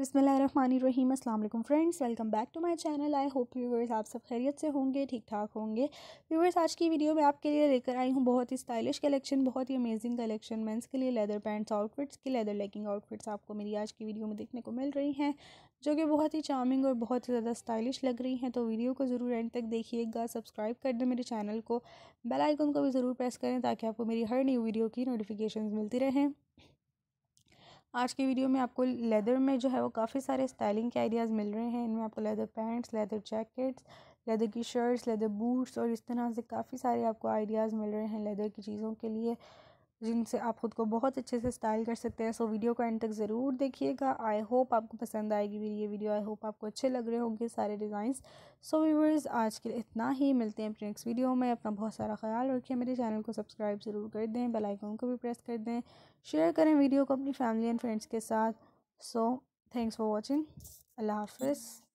बसमीम अल्लाम friends welcome back to my channel I hope viewers आप सब खैरियत से होंगे ठीक ठाक होंगे व्यूवर्स आज की वीडियो में आपके लिए लेकर आई हूँ बहुत ही स्टाइलिश कलेक्शन बहुत ही अमेजिंग कलेक्शन मेंस के लिए लेदर पैंट्स आउटफिट्स की लेदर लेगिंग आउटफिट्स आपको मेरी आज की वीडियो में देखने को मिल रही हैं जो कि बहुत ही चार्मिंग और बहुत ही ज़्यादा स्टाइलिश लग रही हैं तो वीडियो को ज़रूर एंड तक देखिएगा सब्सक्राइब कर दें मेरे चैनल को बेलाइकन को भी ज़रूर प्रेस करें ताकि आपको मेरी हर न्यू वीडियो की नोटिफिकेशन मिलती रहें आज के वीडियो में आपको लेदर में जो है वो काफ़ी सारे स्टाइलिंग के आइडियाज़ मिल रहे हैं इनमें आपको leather pants leather jackets leather की शर्ट्स लेदर बूट्स और इस तरह से काफ़ी सारे आपको आइडियाज़ मिल रहे हैं लेदर की चीज़ों के लिए जिनसे आप ख़ुद को बहुत अच्छे से स्टाइल कर सकते हैं सो वीडियो को एंड तक ज़रूर देखिएगा आई होप आपको पसंद आएगी मेरी ये वीडियो आई होप आपको अच्छे लग रहे होंगे सारे डिज़ाइंस सो व्यूवर्स आज के लिए इतना ही मिलते हैं अपने नेक्स्ट वीडियो में अपना बहुत सारा ख्याल रखिए मेरे चैनल को सब्सक्राइब ज़रूर कर दें बेलाइकॉन को भी प्रेस कर दें शेयर करें वीडियो को अपनी फैमिली एंड फ्रेंड्स के साथ सो थैंक्स फॉर वॉचिंग अल्लाह हाफ